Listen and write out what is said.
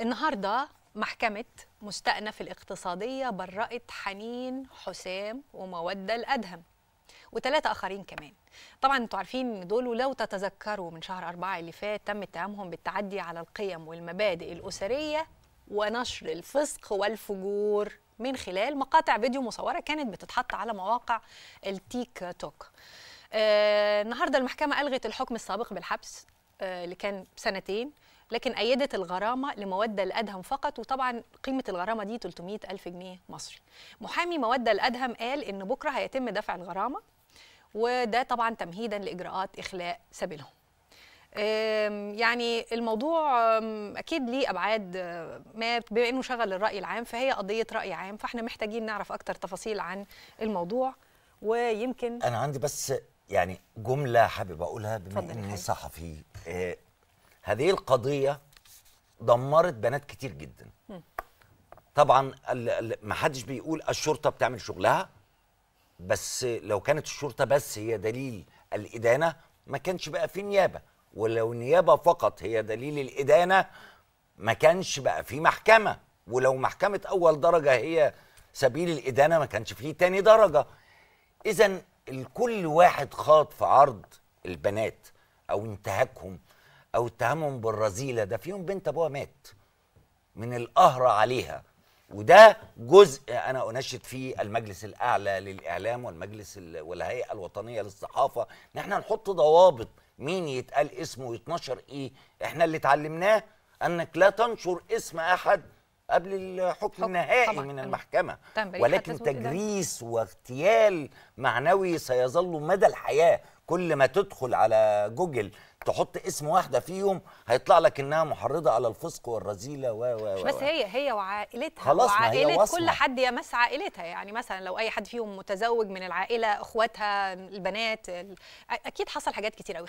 النهارده محكمة مستأنف الاقتصادية برأت حنين حسام ومودة الأدهم وثلاثة آخرين كمان طبعا انتوا عارفين دول ولو تتذكروا من شهر أربعة اللي فات تم اتهامهم بالتعدي على القيم والمبادئ الأسرية ونشر الفسق والفجور من خلال مقاطع فيديو مصورة كانت بتتحط على مواقع التيك توك آه النهارده المحكمة ألغت الحكم السابق بالحبس آه، اللي كان سنتين لكن أيدت الغرامة لمودة الأدهم فقط وطبعا قيمة الغرامة دي 300 ألف جنيه مصري محامي مودة الأدهم قال إن بكرة هيتم دفع الغرامة وده طبعا تمهيدا لإجراءات إخلاء سبيلهم يعني الموضوع اكيد ليه ابعاد ما بما انه شغل الراي العام فهي قضيه راي عام فاحنا محتاجين نعرف اكتر تفاصيل عن الموضوع ويمكن انا عندي بس يعني جمله حابب اقولها بما اني صحفي آه هذه القضيه دمرت بنات كتير جدا طبعا ما حدش بيقول الشرطه بتعمل شغلها بس لو كانت الشرطه بس هي دليل الادانه ما كانش بقى في نيابه ولو النيابه فقط هي دليل الادانه ما كانش بقى في محكمه ولو محكمه اول درجه هي سبيل الادانه ما كانش في تاني درجه اذا الكل واحد خاض في عرض البنات او انتهاكهم او اتهمهم بالرذيله ده فيهم بنت ابوها مات من القهر عليها وده جزء انا انشد فيه المجلس الاعلى للاعلام والمجلس والهيئه الوطنيه للصحافه ان احنا نحط ضوابط مين يتقال اسمه ويتنشر ايه احنا اللي اتعلمناه انك لا تنشر اسم احد قبل الحكم النهائي طبعًا. من المحكمة طبعًا. ولكن إيه تجريس واغتيال معنوي سيظل مدى الحياة كل ما تدخل على جوجل تحط اسم واحده فيهم هيطلع لك انها محرضه على الفسق والرذيله و و و بس هي هي وعائلتها خلاص وعائله هي كل حد يمس عائلتها يعني مثلا لو اي حد فيهم متزوج من العائله اخواتها البنات اكيد حصل حاجات كتير قوي